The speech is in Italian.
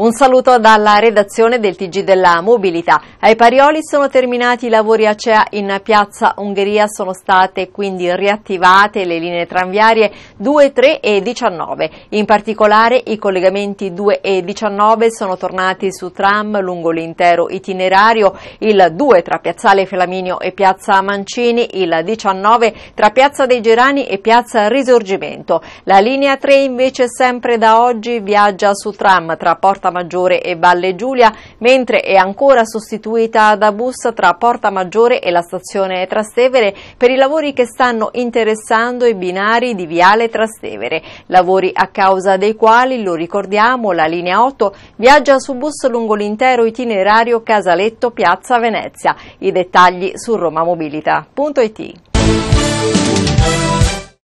Un saluto dalla redazione del Tg della Mobilità. Ai Parioli sono terminati i lavori ACEA in Piazza Ungheria, sono state quindi riattivate le linee tranviarie 2, 3 e 19. In particolare i collegamenti 2 e 19 sono tornati su tram lungo l'intero itinerario, il 2 tra Piazzale Flaminio e Piazza Mancini, il 19 tra Piazza dei Gerani e Piazza Risorgimento. La linea 3 invece sempre da oggi viaggia su tram tra Porta Porta Maggiore e Valle Giulia, mentre è ancora sostituita da bus tra Porta Maggiore e la stazione Trastevere per i lavori che stanno interessando i binari di Viale Trastevere, lavori a causa dei quali, lo ricordiamo, la linea 8 viaggia su bus lungo l'intero itinerario Casaletto Piazza Venezia. I dettagli su romamobilita.it.